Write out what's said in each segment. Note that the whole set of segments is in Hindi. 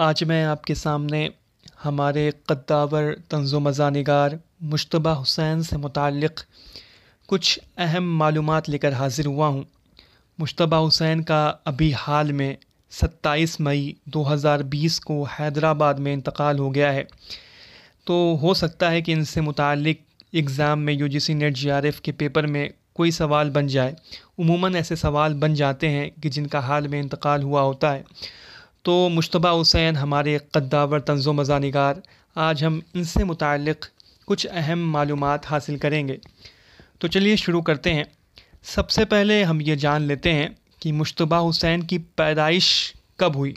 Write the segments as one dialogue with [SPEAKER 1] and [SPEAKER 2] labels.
[SPEAKER 1] आज मैं आपके सामने हमारे कद्दावर तंज़ो मज़ानिगार मुशतबा हुसैन से मुतक़ कुछ अहम मालूम लेकर हाज़िर हुआ हूँ मुशतबा हुसैन का अभी हाल में 27 मई 2020 को हैदराबाद में इंतकाल हो गया है तो हो सकता है कि इनसे मुतक़ एग्ज़ाम में U G C NET J R F के पेपर में कोई सवाल बन जाए उमूमन ऐसे सवाल बन जाते हैं कि जिनका हाल में इंतकाल हुआ होता है तो मुशतबा हुसैन हमारे कद्दावर तंज़ो मज़ा निगार आज हम इनसे मुतक़ कुछ अहम मालूम हासिल करेंगे तो चलिए शुरू करते हैं सबसे पहले हम ये जान लेते हैं कि मुशतबा हुसैन की पैदाइश कब हुई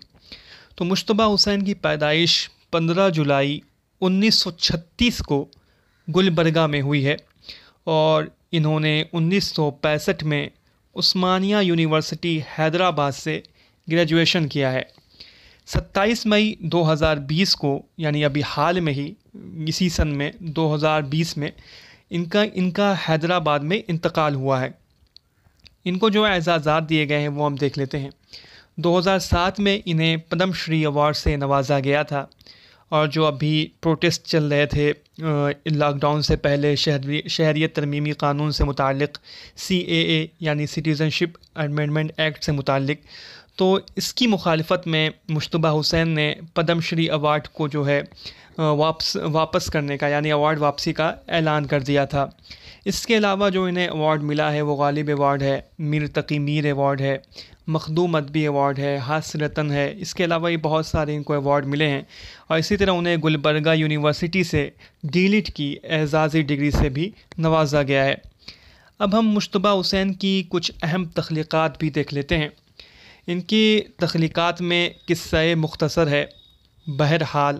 [SPEAKER 1] तो मुशतबा हुसैन की पैदाइश 15 जुलाई 1936 को गुलबरगा में हुई है और इन्होंने 1965 में उस्मानिया यूनिवर्सिटी हैदराबाद से ग्रेजुएशन किया है 27 मई 2020 को यानी अभी हाल में ही इसी सन में 2020 में इनका इनका हैदराबाद में इंतकाल हुआ है इनको जो एजाज़ात दिए गए हैं वो हम देख लेते हैं 2007 में इन्हें पद्मश्री अवार्ड से नवाजा गया था और जो अभी प्रोटेस्ट चल रहे थे लॉकडाउन से पहले शहरी शहरीत तरमीमी कानून से मुतक सी ए यानी सिटीज़नशिप अमेंडमेंट एक्ट से मुतक तो इसकी मुखालफत में मुशतबा हुसैन ने पद्मश्री अवार्ड को जो है वापस वापस करने का यानी अवार्ड वापसी का ऐलान कर दिया था इसके अलावा जो इन्हें अवार्ड मिला है वो गालिब अवार्ड है मीर तकी मीर अवार्ड है मखदूम अदबी अवार्ड है हास्य रतन है इसके अलावा ये बहुत सारे इनको अवार्ड मिले हैं और इसी तरह उन्हें गुलबर्गा यूनिवर्सिटी से डीलिट की एजाज़ी डिग्री से भी नवाजा गया है अब हम मुशतबा हुसैन की कुछ अहम तख्लीक़ात भी देख लेते हैं इनकी तख्लीक़ात में किस्से मुख्तसर है बहरहाल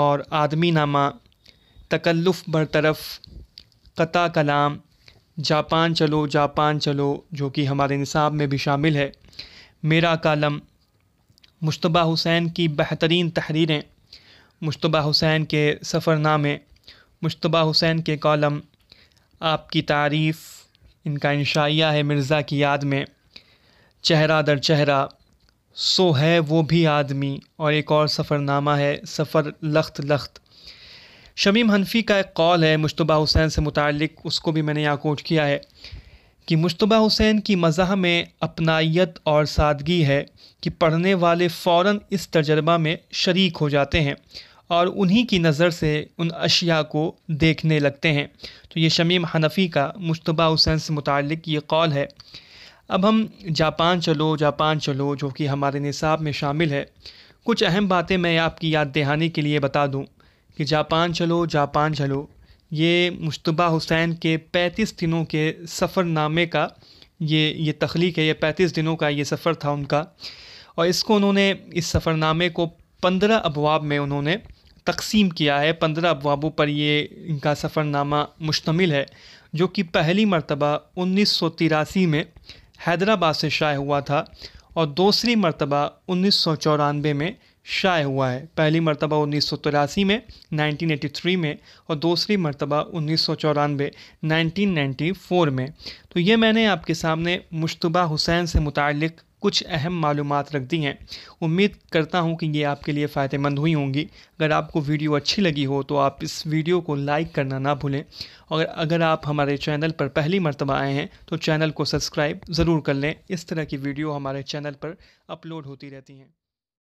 [SPEAKER 1] और आदमी नामा तकल्लुफ़ बरतरफ कता कलाम जापान चलो जापान चलो जो कि हमारे निसाब में भी शामिल है मेरा कालम मुशतबा हुसैन की बेहतरीन तहरीरें मुशतबा हुसैन के सफ़रनामे मुशतबा हुसैन के कॉलम आपकी तारीफ़ इनका इंशाइया है मिर्ज़ा की याद में चेहरा दर चेहरा सो है वो भी आदमी और एक और सफ़रनामा है सफ़र लख्त लख्त शमीम हनफी का एक कॉल है मुशतबा हुसैन से मुतक उसको भी मैंने यहाँ कोट किया है कि मुशतबा हुसैन की मज़ा में अपनाइत और सादगी है कि पढ़ने वाले फ़ौर इस तजर्बा में शर्क हो जाते हैं और उन्हीं की नज़र से उन अशिया को देखने लगते हैं तो ये शमीम हनफी का मुशतबा हुसैन से मुतक़ ये कौल है अब हम जापान चलो जापान चलो जो कि हमारे निसाब में शामिल है कुछ अहम बातें मैं आपकी याद दहानी के लिए बता दूँ कि जापान चलो जापान चलो ये मुशतबा हुसैन के पैंतीस दिनों के सफ़रनामे का ये ये तख्लीक है ये पैंतीस दिनों का ये सफ़र था उनका और इसको उन्होंने इस सफ़रनामे को पंद्रह अबवाब में उन्होंने तकसीम किया है पंद्रह अबवाबों पर ये इनका सफ़रनामा मुश्तमिल है जो कि पहली मरतबा उन्नीस सौ तिरासी में हैदराबाद से शाये हुआ था और दूसरी मरतबा उन्नीस सौ चौरानवे में शाये हुआ है पहली मरतबा उन्नीस सौ तिरासी में नाइनटीन एटी थ्री में और दूसरी मरतबा उन्नीस सौ चौरानवे नाइन्टी फोर में तो ये मैंने आपके सामने मुशतबा हुसैन से मुतक कुछ अहम मालूम रख दी हैं उम्मीद करता हूँ कि ये आपके लिए फ़ायदेमंद हुई होंगी अगर आपको वीडियो अच्छी लगी हो तो आप इस वीडियो को लाइक करना ना भूलें और अगर आप हमारे चैनल पर पहली मरतबा आए हैं तो चैनल को सब्सक्राइब ज़रूर कर लें इस तरह की वीडियो हमारे चैनल पर अपलोड होती रहती हैं